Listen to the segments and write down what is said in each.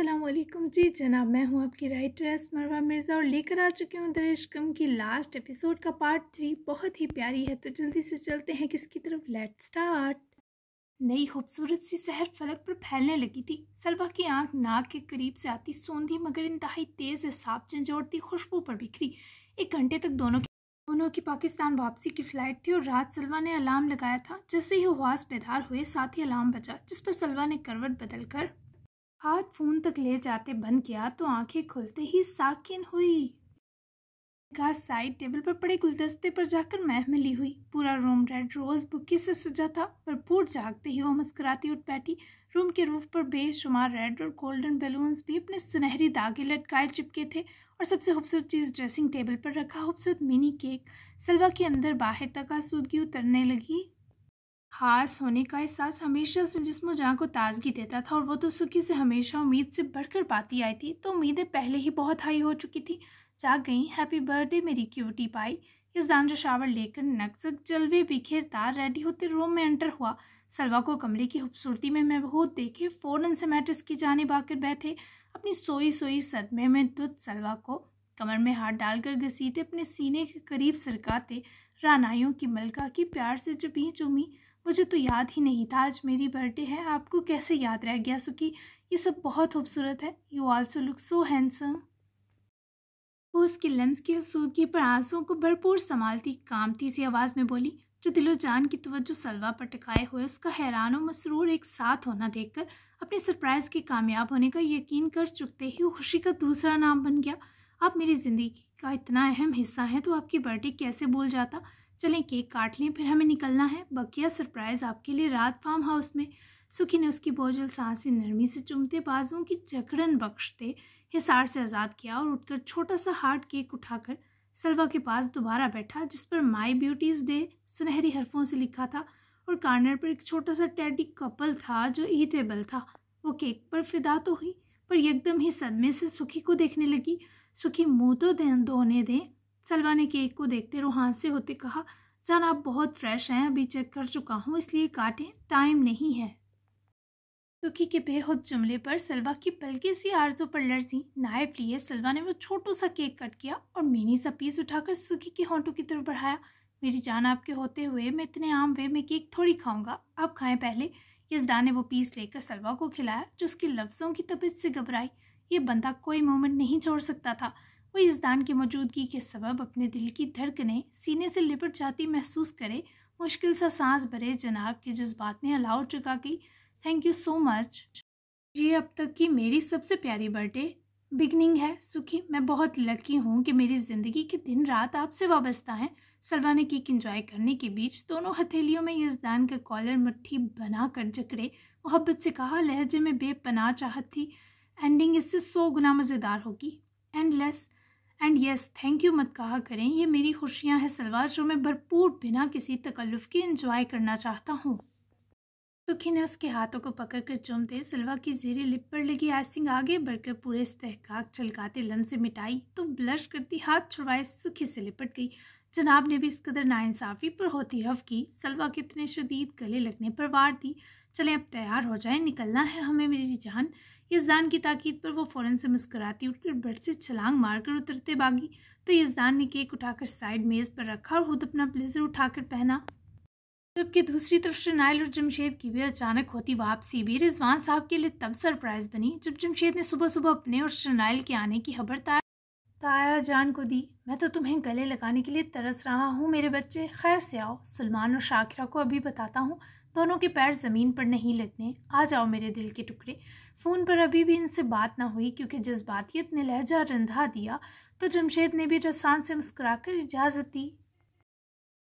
असलम जी जनाब मैं हूं आपकी राइटरेस मरवा मिर्ज़ा और लेकर आ चुके हूं कम की लास्ट एपिसोड का पार्ट थ्री बहुत ही प्यारी है तो जल्दी से चलते हैं किसकी तरफ लेट स्टार्ट नई खूबसूरत सी सहर फलक पर फैलने लगी थी सलवा की आंख नाक के करीब से आती सोंधी मगर इंतहाई तेज़ हिसाब झंझोड़ती खुशबू पर बिखरी एक घंटे तक दोनों की दोनों की पाकिस्तान वापसी की फ़्लाइट थी और रात सलवा ने अलार्म लगाया था जैसे ही आवाज़ बेदार हुए साथ ही अलार्म बजा जिस पर सलवा ने करवट बदल कर हाथ फोन तक ले जाते बंद किया तो आंखें खुलते ही साकिन हुई घास साइड टेबल पर पड़े गुलदस्ते पर जाकर महमली हुई पूरा रूम रेड रोज बुके से सजा था पर भूट जागते ही वो मुस्कुराती उठ बैठी रूम के रूफ पर बेशुमार रेड और गोल्डन बैलून्स भी अपने सुनहरी धागे लटकाए चिपके थे और सबसे खूबसूरत चीज़ ड्रेसिंग टेबल पर रखा खूबसूरत मिनी केक सलवा के अंदर बाहर तक आसूदगी उतरने लगी खास होने का एहसास हमेशा से जिसम जहाँ को ताजगी देता था और वो तो सुखी से हमेशा उम्मीद से बढ़कर पाती आई थी तो उम्मीदें पहले ही बहुत हाई हो चुकी थी जाग गई हैप्पी बर्थडे मेरी क्यूटी पाई इस दानजो शावर लेकर नक्सक जलवे तार रेडी होते रूम में एंटर हुआ सलवा को कमरे की खूबसूरती में बहुत देखे फ़ौरन से मैट्रेस की जानब आकर बैठे अपनी सोई सोई सदमे में दुध सलवा को कमर में हाथ डालकर घसीटे अपने सीने के करीब सरकाते रानाइयों की मलका की प्यार से जो बीच उमी मुझे तो याद ही नहीं था आज मेरी बर्थडे है आपको कैसे याद रह गया सुकी ये सब बहुत खूबसूरत है you also look so handsome वो उसके लम्स की आसूदगी पर आंसुओं को भरपूर संभालती कामती सी आवाज़ में बोली जो दिलो जान की तवज्जो सलवा पर टिकाए हुए उसका हैरान और मसरूर एक साथ होना देखकर अपने सरप्राइज़ के कामयाब होने का यकीन कर चुकते ही खुशी का दूसरा नाम बन गया आप मेरी ज़िंदगी का इतना अहम हिस्सा हैं तो आपकी बर्थडे कैसे भूल जाता चलें केक काट लें फिर हमें निकलना है बकिया सरप्राइज़ आपके लिए रात फार्म हाउस में सुखी ने उसकी बोझल सांसें नरमी से चुमते बाजुओं की जकड़न बख्शते हिसार से आज़ाद किया और उठकर छोटा सा हार्ड केक उठाकर सलवा के पास दोबारा बैठा जिस पर माई ब्यूटीज़ डे सुनहरी हरफों से लिखा था और कार्नर पर एक छोटा सा टैडी कपल था जो ईटेबल था वो केक पर फिदा तो हुई पर एकदम ही सदमे से सुखी को देखने लगी सुखी मुँह तो धोने दें सलवा ने केक को देखते रूहान से होते कहा जान आप बहुत फ्रेश हैं अभी चेक कर चुका हूँ इसलिए काटें टाइम नहीं है दुखी के बेहद जुमले पर सलवा की पलके सी आरजों पर लड़ती नाइफ लिए सलवा ने वो छोटू सा केक कट किया और मीनी सा पीस उठाकर सुखी के होंटों की तरफ बढ़ाया मेरी जान आपके होते हुए मैं इतने आम वे में केक थोड़ी खाऊंगा आप खाएं पहले यजदा ने वो पीस लेकर सलवा को खिलाया जो उसके लफ्ज़ों की तबीयत से घबराई ये बंदा कोई मोमेंट नहीं छोड़ सकता था वह इस दान की मौजूदगी के सबब अपने दिल की धड़कने सीने से लिपट जाती महसूस करे मुश्किल सा सांस भरे जनाब के जज्बात ने अलाव चुका कि थैंक यू सो मच ये अब तक की मेरी सबसे प्यारी बर्थडे बिगनिंग है सुखी मैं बहुत लकी हूँ कि मेरी ज़िंदगी के दिन रात आपसे वाबस्ता हैं सलवा ने केक इंजॉय करने के बीच दोनों हथेलियों में यजदान का कॉलर मुट्ठी बना कर जकड़े मोहब्बत से कहा लहजे में बेपनाह चाहत थी एंडिंग इससे सौ गुना मज़ेदार होगी endless and yes thank you मत कहा करें ये मेरी खुशियां हैं सलवार जो मैं भरपूर बिना किसी तकल्लुफ़ के इंजॉय करना चाहता हूँ सुखी ने उसके हाथों को पकड़कर चूमते सिल्वा की जीरे लिप पर लगी आसिंग आगे बढ़कर पूरे इस्तेकाक चलकाते लन से मिटाई तो ब्लश करती हाथ छुड़वाए सुखी से लिपट गई जनाब ने भी इस कदर नाइंसाफ़ी पर होती हफ की सलवा के इतने शदीद गले लगने पर वार दी चले अब तैयार हो जाए निकलना है हमें मेरी जान यजदान की ताकीद पर वो फ़ौरन से मुस्कुराती उठकर बेड से छलांग मारकर उतरते बागी तो यजदान ने केक उठाकर साइड मेज़ पर रखा और खुद अपना ब्लेजर उठाकर पहना जबकि दूसरी तरफ शनाइल और जमशेद की भी अचानक होती वापसी भी रिजवान साहब के लिए तब सरप्राइज बनी जब जमशेद ने सुबह सुबह अपने और शनाइल के आने की खबर ताया ताया जान को दी मैं तो तुम्हें गले लगाने के लिए तरस रहा हूँ मेरे बच्चे खैर से आओ सलमान और शाखिरा को अभी बताता हूँ दोनों के पैर ज़मीन पर नहीं लगने आ जाओ मेरे दिल के टुकड़े फ़ोन पर अभी भी इनसे बात ना हुई क्योंकि जज्बातियत ने लहजा रंधा दिया तो जमशेद ने भी रसान से मुस्कुराकर इजाज़त दी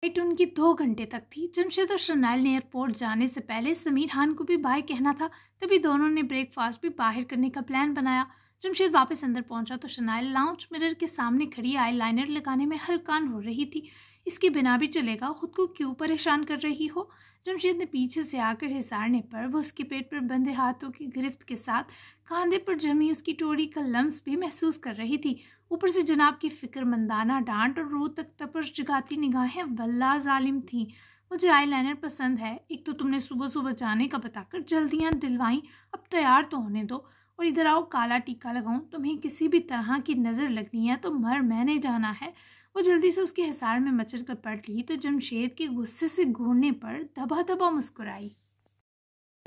फ्लाइट उनकी दो घंटे तक थी जमशेद और शनाइल ने एयरपोर्ट जाने से पहले समीर खान को भी बाय कहना था तभी दोनों ने ब्रेकफास्ट भी बाहर करने का प्लान बनाया जमशेद वापस अंदर पहुंचा तो शनाइल लाउंज मिरर के सामने खड़ी आई लाइनर लगाने में हलकान हो रही थी इसके बिना भी चलेगा खुद को क्यों परेशान कर रही हो जमशेद ने पीछे से आकर हिसारने पर वह उसके पेट पर बंधे हाथों की गिरफ्त के साथ कांधे पर जमी उसकी टोरी का लम्स भी महसूस कर रही थी ऊपर से जनाब की फिक्रमंदाना डांट और रो तक तपश जगाती निगाहें वल्ला जालिम थीं मुझे आईलाइनर पसंद है एक तो तुमने सुबह सुबह जाने का बताकर जल्दियाँ दिलवाई अब तैयार तो होने दो और इधर आओ काला टीका लगाऊं तुम्हें किसी भी तरह की नज़र लगनी है तो मर मैंने जाना है वो जल्दी से उसके हिसार में मच्छर कर पट ली तो जमशेद के गुस्से से घूरने पर दबा दबा मुस्कुराई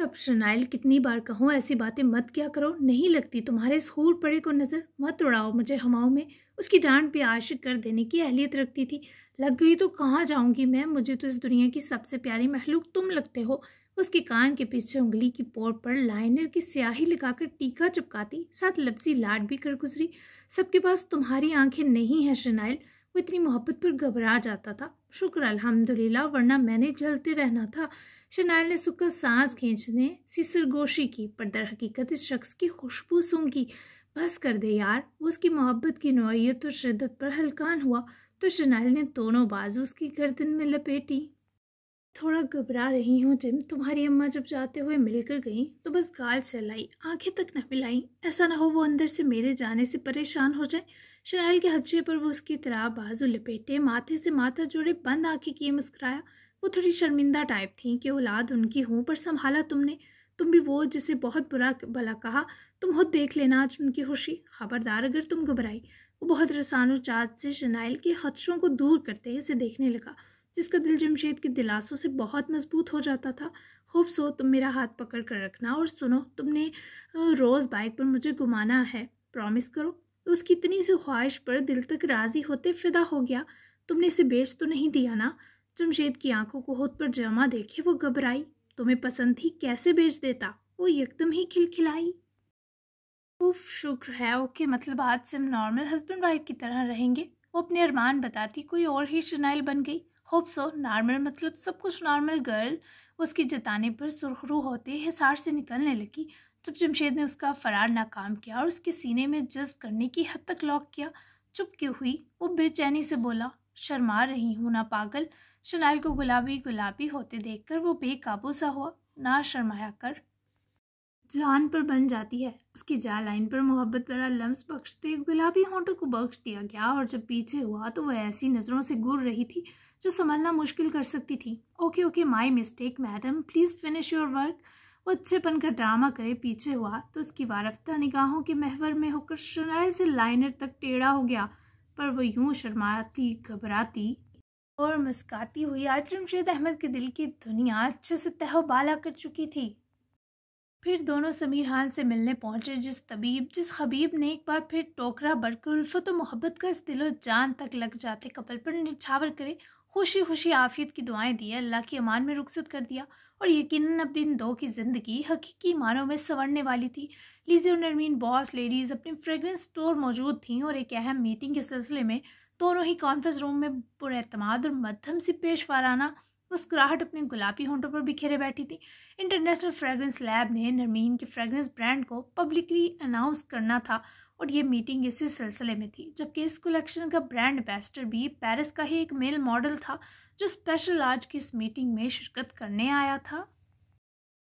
अब शनाइल कितनी बार कहूँ ऐसी बातें मत क्या करो नहीं लगती तुम्हारे इस हूर पड़े को नज़र मत उड़ाओ मुझे हमाओं में उसकी डांट भी आशिक कर देने की अहलियत रखती थी लग गई तो कहाँ जाऊँगी मैं मुझे तो इस दुनिया की सबसे प्यारी महलूक तुम लगते हो उसके कान के पीछे उंगली की पोर पर लाइनर की स्याही लगाकर टीका चुपकाती साथ लफ्जी लाट भी कर गुजरी सबके पास तुम्हारी आंखें नहीं हैं शनाइल वो इतनी मोहब्बत पर घबरा जाता था शुक्र अल्हम्दुलिल्लाह वरना मैंने जलते रहना था शनाइल ने सुखद सांस खींचने सी सरगोशी की पर दर हकीकत इस शख्स की खुशबू सूंघी बस कर दे यार वो उसकी मोहब्बत की नौीयत और शिद्दत पर हलकान हुआ तो शनाइल ने दोनों बाजू उसकी गर्दन में लपेटी थोड़ा घबरा रही हूँ जिम तुम्हारी अम्मा जब जाते हुए मिलकर गई तो बस गाल सहलाई आंखें तक न मिलाई ऐसा ना हो वो अंदर से मेरे जाने से परेशान हो जाए शराल के हथशे पर वो उसकी तरह बाजू लपेटे माथे से माथा जोड़े बंद आंखें किए मुस्कुराया वो थोड़ी शर्मिंदा टाइप थी कि औलाद उनकी हूँ पर संभाला तुमने तुम भी वो जिसे बहुत बुरा भला कहा तुम खुद देख लेना आज उनकी खुशी खबरदार अगर तुम घबराई वो बहुत रसानो चाँद से शनाइल के खदशों को दूर करते इसे देखने लगा जिसका दिल जमशेद के दिलासों से बहुत मजबूत हो जाता था खूब सो तुम मेरा हाथ पकड़ कर रखना और सुनो तुमने रोज़ बाइक पर मुझे घुमाना है प्रॉमिस करो तो उसकी इतनी सी ख्वाहिश पर दिल तक राज़ी होते फिदा हो गया तुमने इसे बेच तो नहीं दिया ना जमशेद की आंखों को खुद पर जमा देखे वो घबराई तुम्हें पसंद थी कैसे बेच देता वो यकदम ही खिलखिलाई उफ शुक्र है ओके मतलब आज से हम नॉर्मल हस्बैंड वाइफ की तरह रहेंगे वो अपने अरमान बताती कोई और ही शनाइल बन गई होप सो नॉर्मल मतलब सब कुछ नॉर्मल गर्ल उसकी जताने पर सुरखरू होते हिसार से निकलने लगी जब जमशेद ने उसका फरार नाकाम किया और उसके सीने में जज्ब करने की हद तक लॉक किया चुप क्यों हुई वो बेचैनी से बोला शर्मा रही हूँ ना पागल शनाइल को गुलाबी गुलाबी होते देखकर वो बेकाबू सा हुआ ना शर्माया कर जान पर बन जाती है उसकी जा लाइन पर मोहब्बत भरा लम्स बख्शते गुलाबी होंठों को बख्श दिया गया और जब पीछे हुआ तो वह ऐसी नज़रों से घूर रही थी जो संभलना मुश्किल कर सकती थी okay okay my mistake madam please finish your work उच्चपन का ड्रामा करे पीछे हुआ तो उसकी वारफ्ता निगाहों के महवर में होकर शराय से लाइनर तक टेढ़ा हो गया पर वो यूं शर्माती घबराती और मुस्काती हुई आज जमशेद अहमद के दिल की दुनिया अच्छे से तह बाला कर चुकी थी फिर दोनों समीर खान से मिलने पहुंचे जिस तबीब जिस हबीब ने एक बार फिर टोकरा बरकर उल्फत तो मोहब्बत का इस दिलो जान तक लग जाते कपल पर निछावर करे खुशी खुशी आफियत की दुआएं दी अल्लाह की अमान में रुखसत कर दिया और यकीनन अब इन दो की ज़िंदगी हकीकी मानों में संवरने वाली थी लीजी और नरमीन बॉस लेडीज़ अपनी फ्रेगरेंस स्टोर मौजूद थीं और एक अहम मीटिंग के सिलसिले में दोनों ही कॉन्फ्रेंस रूम में पुरमाद और मध्यम सी पेश वाराना मुस्कुराहट अपने गुलाबी होंठों पर बिखेरे बैठी थी इंटरनेशनल फ्रेगरेंस लैब ने नरमीन के फ्रेगरेंस ब्रांड को पब्लिकली अनाउंस करना था और ये मीटिंग इसी सिलसिले में थी जबकि इस कलेक्शन का ब्रांड एम्बेसडर भी पेरिस का ही एक मेल मॉडल था जो स्पेशल आज की इस मीटिंग में शिरकत करने आया था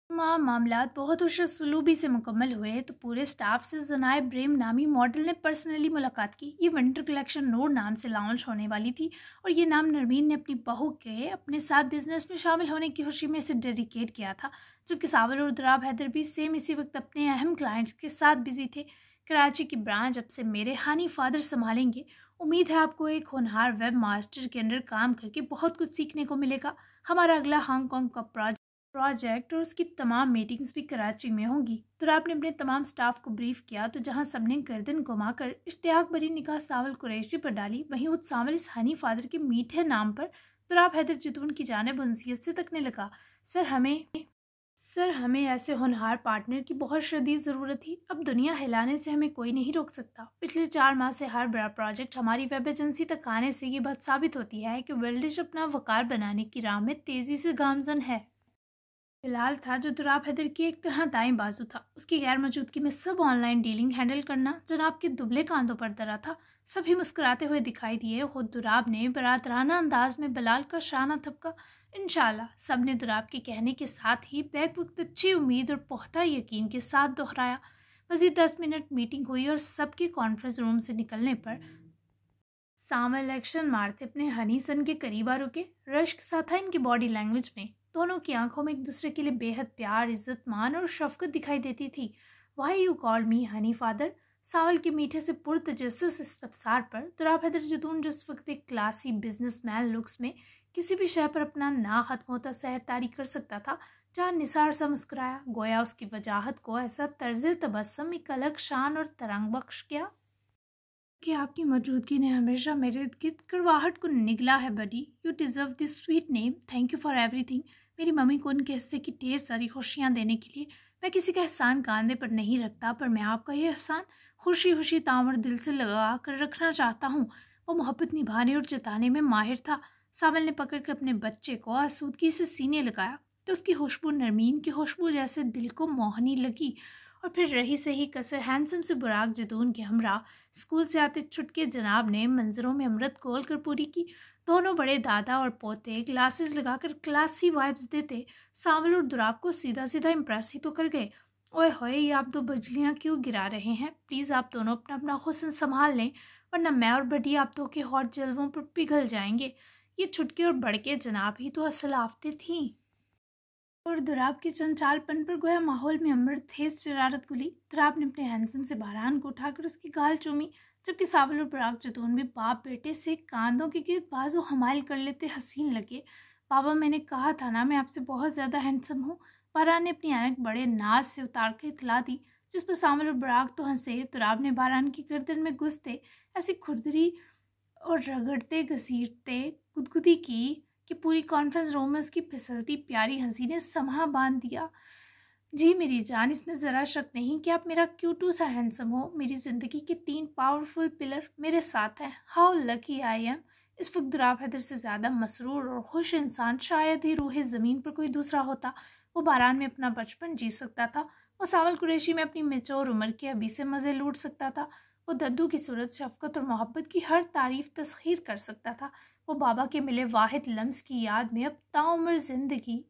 तमाम मामला बहुत उसलूबी से मुकम्मल हुए तो पूरे स्टाफ से जनाए ब्रेम नामी मॉडल ने पर्सनली मुलाकात की ये विंटर कलेक्शन नोड नाम से लॉन्च होने वाली थी और ये नाम नरमीन ने अपनी बहू के अपने साथ बिजनेस में शामिल होने की खुशी में इसे डेडिकेट किया था जबकि सावर और दराब हैदर भी सेम इसी वक्त अपने अहम क्लाइंट्स के साथ बिजी थे कराची की ब्रांच अब से मेरे हानी फादर संभालेंगे उम्मीद है आपको एक होनहार वेब मास्टर के अंडर काम करके बहुत कुछ सीखने को मिलेगा हमारा अगला हांगकॉन्ग का प्रोजेक्ट और उसकी तमाम मीटिंग्स भी कराची में होंगी तो आपने अपने तमाम स्टाफ को ब्रीफ किया तो जहां सबने गर्दन घुमा कर इश्तियाक बरी निकाह सावल कुरैशी पर डाली वहीं उस सावल इस हनी फादर के मीठे नाम पर तो आप हैदर जतून की जानब उनसीत से तकने लगा सर हमें सर हमें ऐसे होनहार पार्टनर की बहुत शदीद ज़रूरत थी अब दुनिया हिलाने से हमें कोई नहीं रोक सकता पिछले चार माह से हर बड़ा प्रोजेक्ट हमारी वेब एजेंसी तक आने से ये बात साबित होती है कि वेल्डिश अपना वकार बनाने की राह में तेज़ी से गामजन है बिलाल था जो दुराब हैदर की एक तरह दाएं बाजू था उसकी गैर मौजूदगी में सब ऑनलाइन डीलिंग हैंडल करना जनाब के दुबले कांधों पर दरा था सभी मुस्कुराते हुए दिखाई दिए खुद दुराब ने बरादराना अंदाज में बिलाल का शाना थपका इनशाला सब ने दुराब के कहने के साथ ही बैक वक्त अच्छी उम्मीद और पोहता यकीन के साथ दोहराया मजीद दस मिनट मीटिंग हुई और सबके कॉन्फ्रेंस रूम से निकलने पर साम इलेक्शन मारते अपने हनी सन के करीब आ रुके रश्क सा था इनकी बॉडी लैंग्वेज में दोनों की आंखों में एक दूसरे के लिए बेहद प्यार इज्जत मान और शफकत दिखाई देती थी why you call me honey father सावल के मीठे से पुरतजस इस्तफसार पर तुराब हैदर जतून जिस वक्त एक क्लासी बिजनेस मैन लुक्स में किसी भी शहर पर अपना ना खत्म होता सहर तारी कर सकता था जहाँ निसार सा मुस्कराया गोया उसकी वजाहत को ऐसा तर्ज तबस्म एक अलग शान और तरंग बख्श किया कि आपकी मौजूदगी ने हमेशा मेरे गिर्द करवाहट को निगला है buddy you deserve this sweet name thank you for everything मेरी मम्मी को उनके हिस्से की ढेर सारी खुशियाँ देने के लिए मैं किसी का एहसान कांधे पर नहीं रखता पर मैं आपका यह एहसान खुशी खुशी तामर दिल से लगा कर रखना चाहता हूँ वो मोहब्बत निभाने और जताने में माहिर था सावल ने पकड़ कर अपने बच्चे को आसूदगी से सीने लगाया तो उसकी खुशबू नरमीन की खुशबू जैसे दिल को मोहनी लगी और फिर रही सही कसर हैंडसम से बुराक जदून के हमरा स्कूल से आते छुटके जनाब ने मंजरों में अमृत खोल कर पूरी की दोनों बड़े दादा और पोते ग्लासेस लगाकर क्लासी वाइब्स देते सावल और दुराब को सीधा सीधा इम्प्रेस ही तो कर गए ओए होए ये आप दो बजलियाँ क्यों गिरा रहे हैं प्लीज़ आप दोनों अपना अपना हुसन संभाल लें वरना मैं और बडी आप दो के हॉट जलवों पर पिघल जाएंगे ये छुटके और बड़के जनाब ही तो असल आफते थी और दुराब के चंचालपन पर गोया माहौल में अमृत थे शरारत गुली दुराब ने अपने हैंडसम से बहरान को उठाकर उसकी गाल चूमी जबकि सावल और पराग जतून भी बाप बेटे से कांधों के गिर बाजू हमाइल कर लेते हसीन लगे पापा मैंने कहा था ना मैं आपसे बहुत ज़्यादा हैंडसम हूँ बारान ने अपनी अनक बड़े नाज से उतार कर इतला दी जिस पर सामल और बराग तो हंसे तुराब ने बारान की गर्दन में घुसते ऐसी खुरदरी और रगड़ते घसीटते गुदगुदी की कि पूरी कॉन्फ्रेंस रूम में उसकी फिसलती प्यारी हंसी ने समा बांध दिया जी मेरी जान इसमें ज़रा शक नहीं कि आप मेरा टू सा हैंडसम हो मेरी ज़िंदगी के तीन पावरफुल पिलर मेरे साथ हैं हाउ लकी आई एम इस वक्त दुराब हैदर से ज़्यादा मसरूर और खुश इंसान शायद ही रूह ज़मीन पर कोई दूसरा होता वो बारान में अपना बचपन जी सकता था वो सावल कुरेशी में अपनी मेचोर उम्र के अभी से मज़े लूट सकता था वो दद्दू की सूरत शफकत और मोहब्बत की हर तारीफ तस्खीर कर सकता था वो बाबा के मिले वाहिद लम्स की याद में अब ताउम्र जिंदगी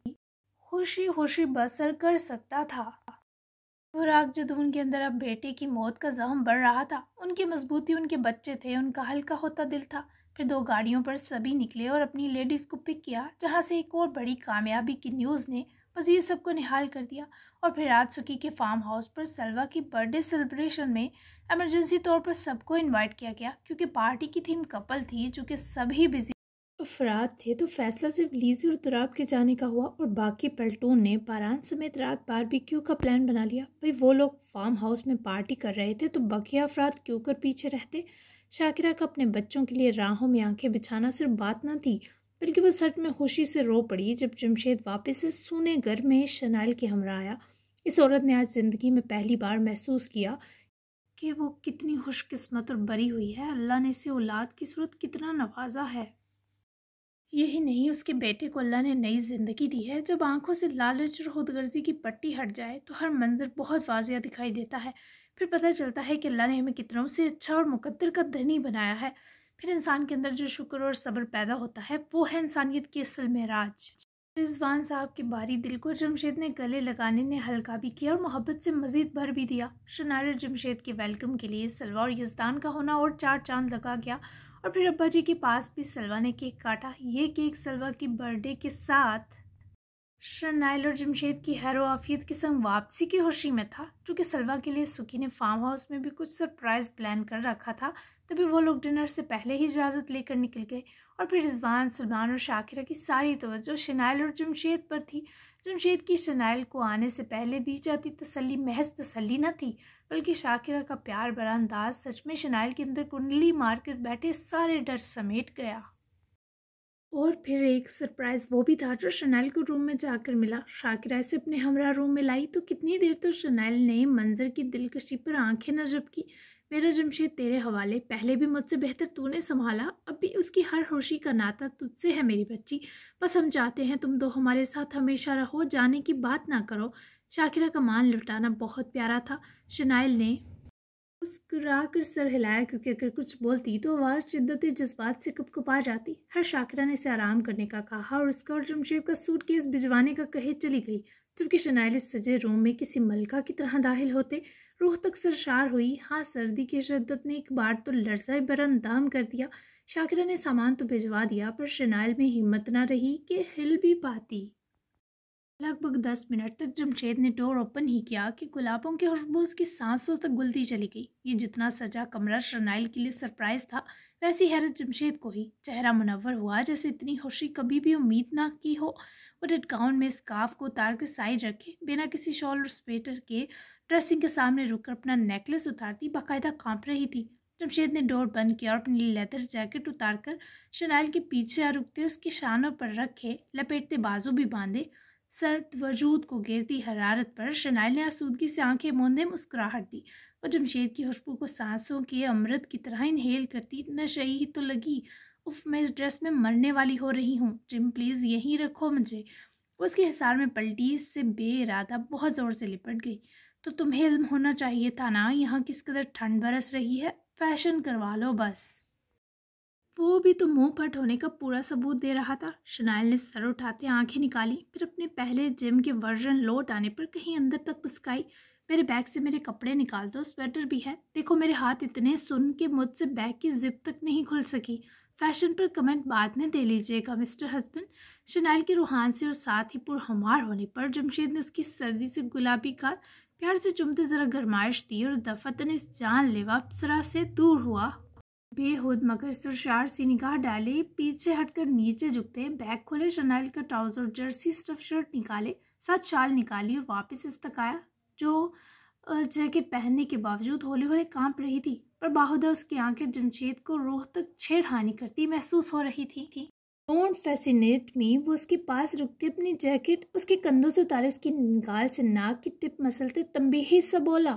खुशी खुशी बसर कर सकता था खुराक तो जदून के अंदर अब बेटे की मौत का जहम बढ़ रहा था उनकी मजबूती उनके बच्चे थे उनका हल्का होता दिल था फिर दो गाड़ियों पर सभी निकले और अपनी लेडीज़ को पिक किया जहाँ से एक और बड़ी कामयाबी की न्यूज़ ने वजीर सबको निहाल कर दिया और फिर आज सुखी के फार्म हाउस पर सलवा की बर्थडे सेलिब्रेशन में एमरजेंसी तौर पर सबको इनवाइट किया गया क्योंकि पार्टी की थीम कपल थी जो कि सभी बिजी अफराद थे तो फैसला सिर्फ लीजी और तुराब के जाने का हुआ और बाकी पलटून ने पारान समेत रात बारबेक्यू का प्लान बना लिया भाई वो लोग फार्म हाउस में पार्टी कर रहे थे तो बाकी अफराद क्यों कर पीछे रहते शाकिरा का अपने बच्चों के लिए राहों में आंखें बिछाना सिर्फ बात ना थी बल्कि वो सच में खुशी से रो पड़ी जब जमशेद वापस इस सूने घर में शनाइल के हमरा आया इस औरत ने आज ज़िंदगी में पहली बार महसूस किया कि वो कितनी खुशकस्मत और बरी हुई है अल्लाह ने इसे औलाद की सूरत कितना नवाजा है यही नहीं उसके बेटे को अल्लाह ने नई ज़िंदगी दी है जब आंखों से लालच और खुदगर्जी की पट्टी हट जाए तो हर मंजर बहुत वाजिया दिखाई देता है फिर पता चलता है कि अल्लाह ने हमें कितनों से अच्छा और मुकद्दर का धनी बनाया है फिर इंसान के अंदर जो शुक्र और सब्र पैदा होता है वो है इंसानियत के असल महराज रिजवान साहब के बारी दिल को जमशेद ने गले लगाने ने हल्का भी किया और मोहब्बत से मजीद भर भी दिया शनार जमशेद के वेलकम के लिए सलवा और यजदान का होना और चार चांद लगा गया और फिर अब्बा जी के पास भी सलवा ने केक काटा ये केक सलवा की बर्थडे के साथ शनाइल और जमशेद की हैरो आफियत के संग वापसी की खुशी में था जो सलवा के लिए सुखी ने फार्म हाउस में भी कुछ सरप्राइज प्लान कर रखा था तभी वो लोग डिनर से पहले ही इजाज़त लेकर निकल गए और फिर रिजवान सलमान और शाकिरा की सारी तोज्जो शनाइल और जमशेद पर थी जमशेद की शनाइल को आने से पहले दी जाती तसली महज तसली न थी बल्कि शाकिरा का प्यार भरा अंदाज सच में शनाइल के अंदर कुंडली मारकर बैठे सारे डर समेट गया और फिर एक सरप्राइज वो भी था जो शनैल को रूम में जाकर मिला शाकिरा से अपने हमरा रूम में लाई तो कितनी देर तो शनैल ने मंजर की दिलकशी पर आंखें न की मेरा जमशेद तेरे हवाले पहले भी मुझसे बेहतर तूने संभाला अब भी उसकी हर होशी का नाता तुझसे है मेरी बच्ची बस हम चाहते हैं तुम दो हमारे साथ हमेशा रहो जाने की बात ना करो शाकिरा का मान लुटाना बहुत प्यारा था शनाइल ने मुस्करा कर सर हिलाया क्योंकि अगर कुछ बोलती तो आवाज़ शिद्दत जज्बात से कपा जाती हर शाकिरा ने इसे आराम करने का कहा और उसका और जमशेद का सूट केस भिजवाने का कहे चली गई जबकि शनाइल इस सजे रोम में किसी मलका की तरह दाखिल होते रूह तक सरशार हुई हाँ सर्दी की शिद्दत ने एक बार तो लड़सा बरन दाम कर दिया शाकिरा ने सामान तो भिजवा दिया पर शनाइल में हिम्मत ना रही कि हिल भी पाती लगभग दस मिनट तक जमशेद ने डोर ओपन ही किया कि गुलाबों के खुशबूज की सांसों तक गुलती चली गई ये जितना सजा कमरा शनाइल के लिए सरप्राइज था वैसी हैरत जमशेद को ही चेहरा मुनवर हुआ जैसे इतनी खुशी कभी भी उम्मीद ना की हो वो रेड गाउन में स्काफ को उतार कर साइड रखे बिना किसी शॉल और स्वेटर के ड्रेसिंग के सामने रुककर अपना नेकलेस उतारती बाकायदा कांप रही थी जमशेद ने डोर बंद किया और अपनी लेदर जैकेट उतारकर शनाइल के पीछे रुकते उसके शानों पर रखे लपेटते बाजू भी बांधे सर्द वजूद को गिरती हरारत पर शनाइल ने आसूदगी से आंखें मूंदे मुस्कुराहट दी और जमशेद की खुशबू को सांसों के अमृत की तरह इनहेल करती नशई तो लगी उफ मैं इस ड्रेस में मरने वाली हो रही हूँ जिम प्लीज़ यहीं रखो मुझे उसके हिसार में पलटी से बेरादा बहुत ज़ोर से लिपट गई तो तुम्हें इल्म होना चाहिए था ना यहाँ किस कदर ठंड बरस रही है फैशन करवा लो बस वो भी तो मुंह फट होने का पूरा सबूत दे रहा था शनाइल ने सर उठाते आंखें निकाली फिर अपने पहले जिम के वर्जन लौट आने पर कहीं अंदर तक पुचकाई मेरे बैग से मेरे कपड़े निकाल दो स्वेटर भी है देखो मेरे हाथ इतने सुन के मुझसे बैग की जिप तक नहीं खुल सकी फैशन पर कमेंट बाद में दे लीजिएगा मिस्टर हस्बैंड शनाइल के रूहान से और साथ ही पुरहमार होने पर जमशेद ने उसकी सर्दी से गुलाबी कार प्यार से चुमते ज़रा गरमाइश थी और दफतन इस लेवा अप्सरा से दूर हुआ बेहद मगर सुरशार सी निगाह डाले पीछे हटकर नीचे झुकते बैग खोले शनाइल का ट्राउज़र जर्सी स्टफ शर्ट निकाले साथ शाल निकाली और वापस इस तक आया जो जैकेट पहनने के बावजूद होले होले कांप रही थी पर बाहुदा उसकी आंखें जमशेद को रोह तक छेड़हानी करती महसूस हो रही थी डोंट फैसिनेट मी वो उसके पास रुकते अपनी जैकेट उसके कंधों से उतारे उसकी गाल से नाक की टिप मसलते तंबीही से बोला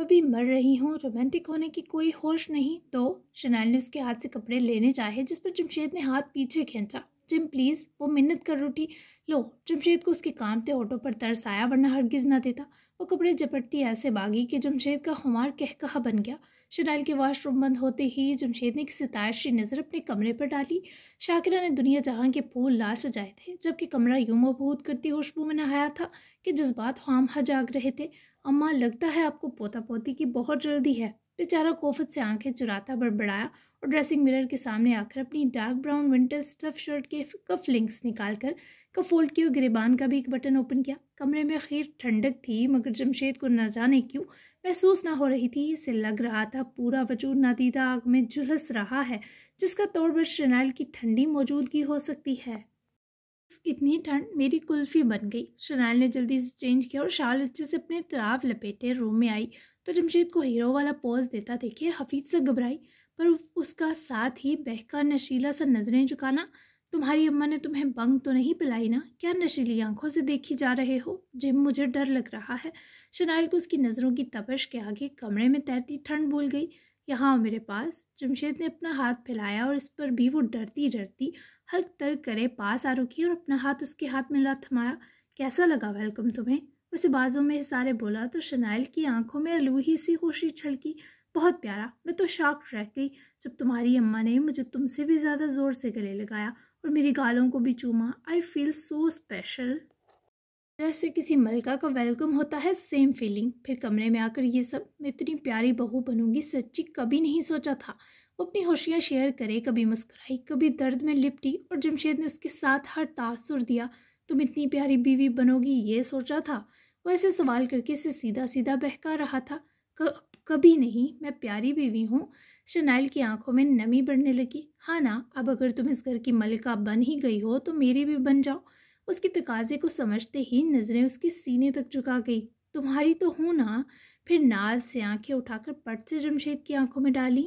अभी मर रही हूँ रोमांटिक होने की कोई होश नहीं तो शनैल ने उसके हाथ से कपड़े लेने चाहे जिस पर जमशेद ने हाथ पीछे खींचा जिम प्लीज़ वो मिन्नत कर रूठी लो जमशेद को उसके काम थे होठों पर तरस आया वरना हरगिज ना देता वो कपड़े जपटती ऐसे बागी कि जमशेद का हमार कह कहा बन गया शनाइल के वॉशरूम बंद होते ही जमशेद ने एक सितारशी नज़र अपने कमरे पर डाली शाकिरा ने दुनिया जहां के फूल ला सजाए थे जबकि कमरा यूँ मबूत करती खुशबू में नहाया था कि जज्बात हम जाग रहे थे अम्मा लगता है आपको पोता पोती की बहुत जल्दी है बेचारा कोफत से आंखें चुराता बड़बड़ाया और ड्रेसिंग मिरर के सामने आकर अपनी dark brown winter stuff shirt के कफ लिंक्स निकाल कर को फोल्ड किया गिरबान का भी एक बटन ओपन किया कमरे में खीर ठंडक थी मगर जमशेद को न जाने क्यों महसूस ना हो रही थी इसे लग रहा था पूरा वजूद नदीदा आग में झुलस रहा है जिसका तोड़ बस शनैल की ठंडी मौजूदगी हो सकती है इतनी ठंड मेरी कुल्फी बन गई शनैल ने जल्दी से चेंज किया और शाल अच्छे से अपने तराव लपेटे रूम में आई तो जमशेद को हीरो वाला पोज देता देखे हफीफ से घबराई पर उसका साथ ही बहका नशीला सा नजरें झुकाना तुम्हारी अम्मा ने तुम्हें बंग तो नहीं पिलाई ना क्या नशीली आंखों से देखी जा रहे हो जिम मुझे डर लग रहा है शनाइल को उसकी नज़रों की तपश के आगे कमरे में तैरती ठंड भूल गई यहाँ मेरे पास जमशेद ने अपना हाथ फैलाया और इस पर भी वो डरती डरती हल्क तर करे पास आ रुकी और अपना हाथ उसके हाथ में ला थमाया कैसा लगा वेलकम तुम्हें वैसे बाजों में सारे बोला तो शनाइल की आंखों में अलूही सी खुशी छलकी बहुत प्यारा मैं तो शॉक रह गई जब तुम्हारी अम्मा ने मुझे तुमसे भी ज़्यादा ज़ोर से गले लगाया और मेरी गालों को भी चूमा आई फील सो स्पेशल जैसे किसी मलका का वेलकम होता है सेम फीलिंग फिर कमरे में आकर ये सब मैं इतनी प्यारी बहू बनूंगी सच्ची कभी नहीं सोचा था वो अपनी होशियाँ शेयर करे कभी मुस्कुराई कभी दर्द में लिपटी और जमशेद ने उसके साथ हर तासुर दिया तुम इतनी प्यारी बीवी बनोगी ये सोचा था वो ऐसे सवाल करके इसे सीधा सीधा बहका रहा था कभी नहीं मैं प्यारी बीवी हूँ शनाइल की आंखों में नमी बढ़ने लगी हाँ ना अब अगर तुम इस घर की मलिका बन ही गई हो तो मेरी भी बन जाओ उसके तकाजे को समझते ही नज़रें उसके सीने तक झुका गई तुम्हारी तो हूँ ना फिर नाज से आंखें उठाकर पट से जमशेद की आंखों में डाली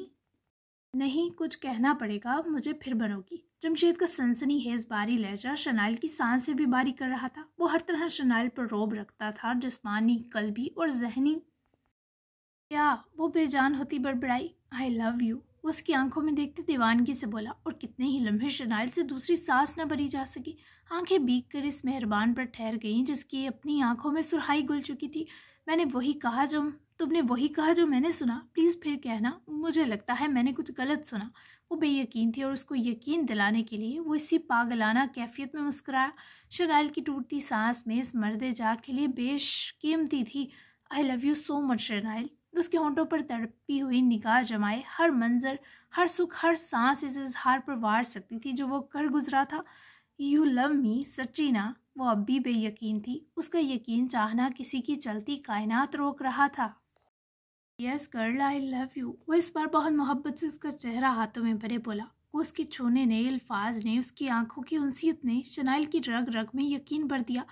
नहीं कुछ कहना पड़ेगा मुझे फिर बनोगी जमशेद का सनसनी हेज बारी लहजा शनाइल की सांस से भी बारी कर रहा था वो हर तरह शनाइल पर रोब रखता था जिसमानी कलबी और जहनी क्या वो बेजान होती बड़बड़ाई आई लव यू वो उसकी आंखों में देखते दीवानगी से बोला और कितने ही लम्हे शनाइल से दूसरी सांस न भरी जा सकी आंखें बीक कर इस मेहरबान पर ठहर गईं जिसकी अपनी आंखों में सुरहाई गुल चुकी थी मैंने वही कहा जो तुमने वही कहा जो मैंने सुना प्लीज़ फिर कहना मुझे लगता है मैंने कुछ गलत सुना वो बेयकीन थी और उसको यकीन दिलाने के लिए वो इसी पागलाना कैफियत में मुस्कराया शराइल की टूटती सांस में इस मर्द जा के लिए बेशकीमती थी I love you so much Shanail उसके होंठों पर तड़पी हुई निगाह जमाए हर मंजर हर सुख हर सांस इस इजहार पर वार सकती थी जो वो कर गुजरा था यू लव मी सच्ची ना वो अब भी बेयकीन थी उसका यकीन चाहना किसी की चलती कायनात रोक रहा था yes girl I love you वो इस बार बहुत मोहब्बत से उसका चेहरा हाथों में भरे बोला वो उसके छूने ने अल्फाज ने उसकी आंखों की उनसीत ने शनाइल की रग रग में यकीन भर दिया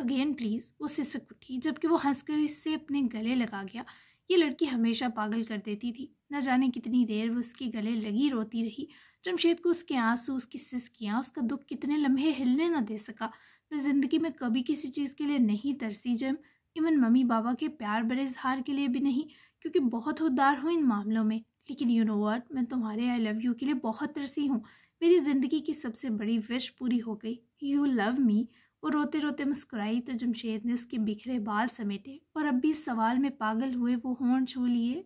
अगेन प्लीज़ वो सिसक उठी जबकि वो हंसकर इससे अपने गले लगा गया ये लड़की हमेशा पागल कर देती थी न जाने कितनी देर वो उसके गले लगी रोती रही जमशेद को उसके आंसू उसकी सिसकियाँ उसका दुख कितने लम्हे हिलने न दे सका मैं ज़िंदगी में कभी किसी चीज़ के लिए नहीं तरसी जम इवन मम्मी बाबा के प्यार बड़े इजहार के लिए भी नहीं क्योंकि बहुत उदार हूँ इन मामलों में लेकिन यू नो वर्ट मैं तुम्हारे आई लव यू के लिए बहुत तरसी हूँ मेरी ज़िंदगी की सबसे बड़ी विश पूरी हो गई यू लव मी वो रोते रोते मुस्कुराई तो जमशेद ने उसके बिखरे बाल समेटे और अब भी सवाल में पागल हुए वो होन छू लिए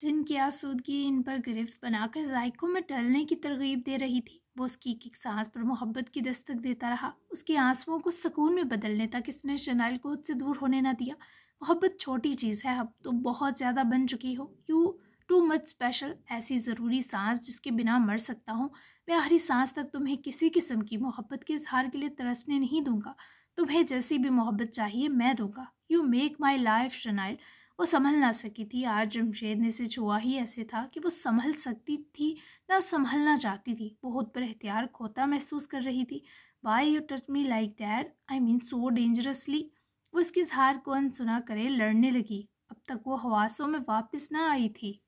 जिनकी आसूदगी इन पर गिरफ्त बनाकर जायकों में टलने की तरगीब दे रही थी वो उसकी एक एक सांस पर मोहब्बत की दस्तक देता रहा उसके आंसुओं को सुकून में बदलने तक इसने शनाइल को खुद से दूर होने ना दिया मोहब्बत छोटी चीज़ है अब तो बहुत ज़्यादा बन चुकी हो यू टू मच स्पेशल ऐसी ज़रूरी सांस जिसके बिना मर सकता हूँ मैं आखिरी सांस तक तुम्हें किसी किस्म की मोहब्बत के इजहार के लिए तरसने नहीं दूंगा तुम्हें जैसी भी मोहब्बत चाहिए मैं दूंगा you make my life Shanail वो संभल ना सकी थी आज जमशेद ने से छुआ ही ऐसे था कि वो संभल सकती थी ना संभलना चाहती थी बहुत पर एहतियार खोता महसूस कर रही थी why you touch me like that I mean so dangerously वो इसके इजहार को अनसुना करे लड़ने लगी अब तक वो हवासों में वापस ना आई थी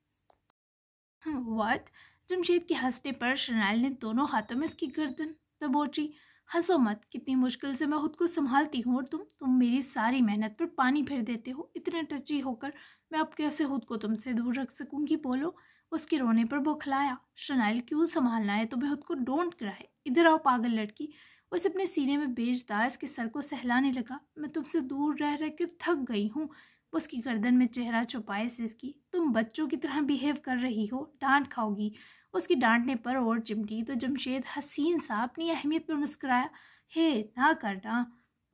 वट hmm, जमशेद के हंसने पर शनाइल ने दोनों हाथों में उसकी गर्दन दबोची हंसो मत कितनी मुश्किल से मैं खुद को संभालती हूँ और तुम तुम मेरी सारी मेहनत पर पानी फिर देते हो इतने टची होकर मैं अब कैसे खुद को तुमसे दूर रख सकूँगी बोलो उसके रोने पर बौखलाया शनाइल क्यों संभालना है तुम्हें खुद को डोंट कराए इधर आओ पागल लड़की उसे अपने सीने में बेचता इसके सर को सहलाने लगा मैं तुमसे दूर रह रह कर थक गई हूँ उसकी गर्दन में चेहरा छुपाए की तुम बच्चों की तरह बिहेव कर रही हो डांट खाओगी उसकी डांटने पर और चिमटी तो जमशेद हसीन सा अपनी अहमियत पर मुस्कराया हे ना करना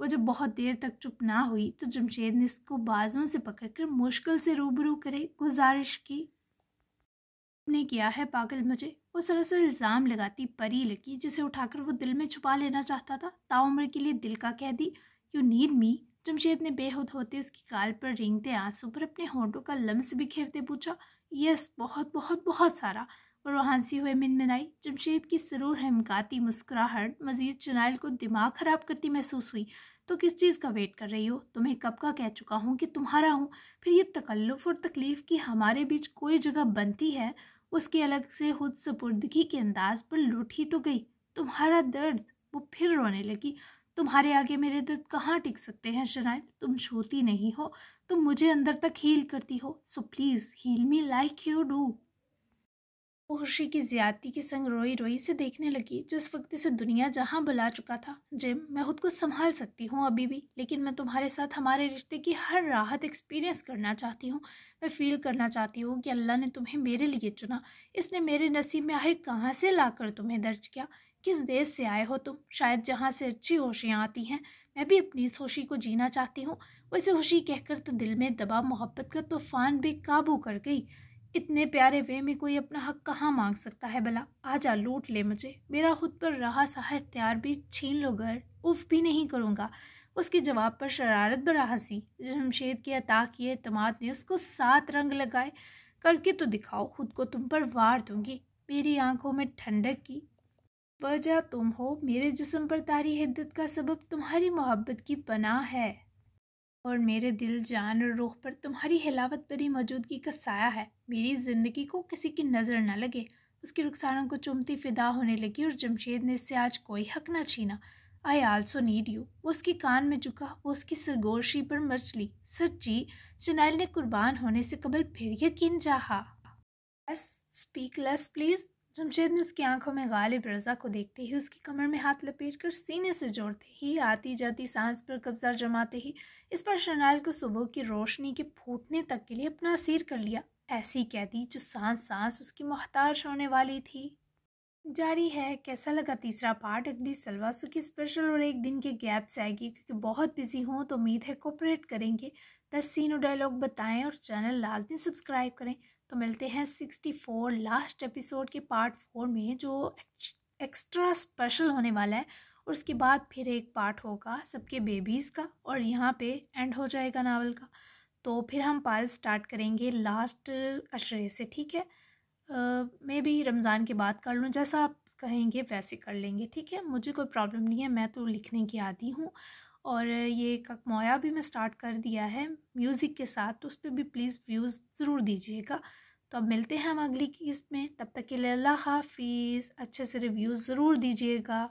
वो जब बहुत देर तक चुप ना हुई तो जमशेद ने इसको बाजुओं से पकड़कर मुश्किल से रूबरू करे गुजारिश की ने किया है पागल मुझे वो सरासर इल्ज़ाम लगाती परी लगी जिसे उठाकर वो दिल में छुपा लेना चाहता था ताउम्र के लिए दिल का कह दी यू नीड मी जमशेद ने बेहद होते उसकी गाल पर रेंगते आंसू पर अपने होंठों का लम्स बिखेरते पूछा यस बहुत बहुत बहुत सारा और वह हंसी हुए मिनमिनाई जमशेद की सरूर हमकाती मुस्कुराहट मजीद चुनाइल को दिमाग ख़राब करती महसूस हुई तो किस चीज़ का वेट कर रही हो तुम्हें कब का कह चुका हूँ कि तुम्हारा हूँ फिर ये तकल्लुफ़ और तकलीफ़ की हमारे बीच कोई जगह बनती है उसके अलग से खुद सपुर्दगी के अंदाज पर लुट ही तो गई तुम्हारा दर्द वो फिर रोने लगी तुम्हारे आगे मेरे दर्द कहाँ टिक सकते हैं शनाइल तुम छोटी नहीं हो तुम मुझे अंदर तक हील करती हो so please heal me like you do वो खुशी की ज्यादती के संग रोई रोई से देखने लगी जो इस वक्त से दुनिया जहाँ बुला चुका था जिम मैं खुद को संभाल सकती हूँ अभी भी लेकिन मैं तुम्हारे साथ हमारे रिश्ते की हर राहत एक्सपीरियंस करना चाहती हूँ मैं फील करना चाहती हूँ कि अल्लाह ने तुम्हें मेरे लिए चुना इसने मेरे नसीब में आखिर कहाँ से ला तुम्हें दर्ज किया किस देश से आए हो तुम शायद जहाँ से अच्छी होशियाँ आती हैं मैं भी अपनी इस होशी को जीना चाहती हूँ वैसे होशी कहकर तो दिल में दबा मोहब्बत का तूफान भी काबू कर गई इतने प्यारे वे में कोई अपना हक कहाँ मांग सकता है भला आ जा लूट ले मुझे मेरा खुद पर रहा सा हथियार भी छीन लो घर उफ भी नहीं करूँगा उसके जवाब पर शरारत भरा हंसी जमशेद के अता किए अतमाद ने उसको सात रंग लगाए करके तो दिखाओ खुद को तुम पर वार दूंगी मेरी आंखों में ठंडक की वजह तुम हो मेरे जिस्म पर तारी हिद्दत का सबब तुम्हारी मोहब्बत की पनाह है और मेरे दिल जान और रूह पर तुम्हारी हिलावत भरी मौजूदगी का साया है मेरी ज़िंदगी को किसी की नज़र न लगे उसके रुखसारों को चुमती फिदा होने लगी और जमशेद ने इससे आज कोई हक ना छीना आई आल्सो नीड यू वो उसके कान में झुका वो उसकी सरगोशी पर मछली सच्ची चनैल ने कुर्बान होने से कबल फिर यकीन चाहा स्पीक लेस प्लीज़ जमशेद ने उसकी आंखों में गालिब रजा को देखते ही उसकी कमर में हाथ लपेटकर सीने से जोड़ते ही आती जाती सांस पर कब्जा जमाते ही इस पर शनाल को सुबह की रोशनी के फूटने तक के लिए अपना सिर कर लिया ऐसी कैदी जो सांस सांस उसकी मोहताज होने वाली थी जारी है कैसा लगा तीसरा पार्ट अगली सलवा की स्पेशल और एक दिन के गैप से आएगी क्योंकि बहुत बिजी हों तो उम्मीद है कोऑपरेट करेंगे बस सीन और डायलॉग बताएं और चैनल लाजमी सब्सक्राइब करें तो मिलते हैं सिक्सटी फोर लास्ट एपिसोड के पार्ट फोर में जो एक्स्ट्रा स्पेशल होने वाला है और उसके बाद फिर एक पार्ट होगा सबके बेबीज़ का और यहाँ पे एंड हो जाएगा नावल का तो फिर हम पाल स्टार्ट करेंगे लास्ट अशरे से ठीक है मे भी रमज़ान के बाद कर लूँ जैसा आप कहेंगे वैसे कर लेंगे ठीक है मुझे कोई प्रॉब्लम नहीं है मैं तो लिखने की आती हूँ और ये ककमोया भी मैं स्टार्ट कर दिया है म्यूज़िक के साथ तो उस पर भी प्लीज़ व्यूज़ ज़रूर दीजिएगा तो अब मिलते हैं हम अगली किस्त में तब तक के लिए अल्लाह हाफिज़ अच्छे से रिव्यूज़ ज़रूर दीजिएगा